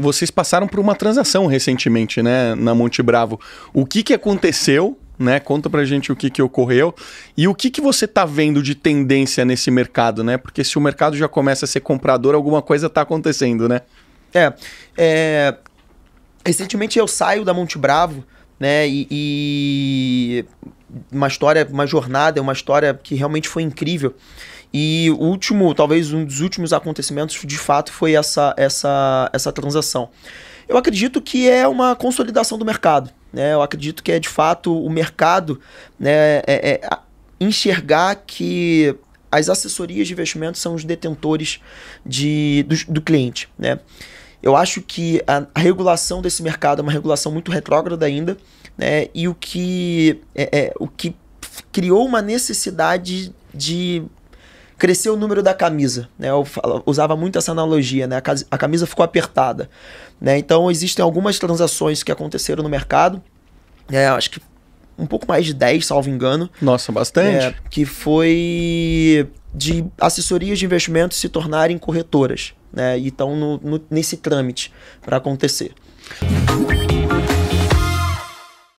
vocês passaram por uma transação recentemente, né, na Monte Bravo. O que, que aconteceu? Né? Conta pra gente o que, que ocorreu e o que, que você tá vendo de tendência nesse mercado, né? Porque se o mercado já começa a ser comprador, alguma coisa tá acontecendo, né? É. é... Recentemente eu saio da Monte Bravo, né? e, e uma história, uma jornada, é uma história que realmente foi incrível. E o último, talvez um dos últimos acontecimentos de fato foi essa, essa, essa transação. Eu acredito que é uma consolidação do mercado. Né? Eu acredito que é de fato o mercado né, é, é enxergar que as assessorias de investimento são os detentores de, do, do cliente. Né? Eu acho que a, a, regulação desse mercado é uma regulação muito retrógrada ainda, né? e o que, é, é o que criou uma necessidade de cresceu o número da camisa. Né? Eu usava muito essa analogia, né? A camisa ficou apertada. Né? Então existem algumas transações que aconteceram no mercado. Né? Acho que um pouco mais de 10, salvo engano. Nossa, bastante. É, que foi de assessorias de investimentos se tornarem corretoras. Né? E estão nesse trâmite para acontecer.